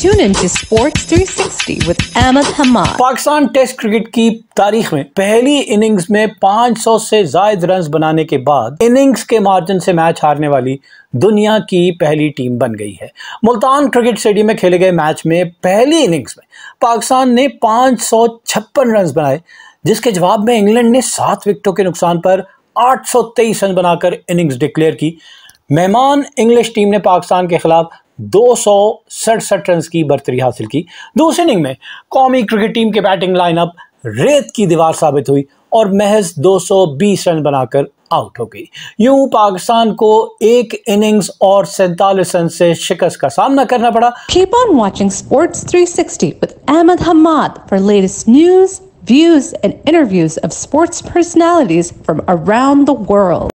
Tune in to Sports 360 with Ahmed Hamad. Pakistan Test cricket की तारीख में पहली इनिंग्स में 500 से जायद रन बनाने के बाद इनिंग्स के मार्जिन से मैच हारने वाली दुनिया की पहली टीम बन गई है मुल्तान क्रिकेट स्टेडियम में खेले गए मैच में पहली इनिंग्स में पाकिस्तान ने पाँच रन बनाए जिसके जवाब में इंग्लैंड ने सात विकेटों के नुकसान पर 823 रन बनाकर इनिंग्स डिक्लेयर की मेहमान इंग्लिश टीम ने पाकिस्तान के खिलाफ दो सौ सड़सठ रन की बर्तरी हासिल की दूसरी इनिंग में कौमी क्रिकेट टीम के बैटिंग लाइनअप रेत की दीवार साबित हुई और महज 220 रन बनाकर आउट हो गई यूं पाकिस्तान को एक इनिंग्स और सैतालीस रन से शिकस्त का सामना करना पड़ा keep on watching sports 360 with Ahmad Hamad for latest news views and interviews of sports personalities from around the world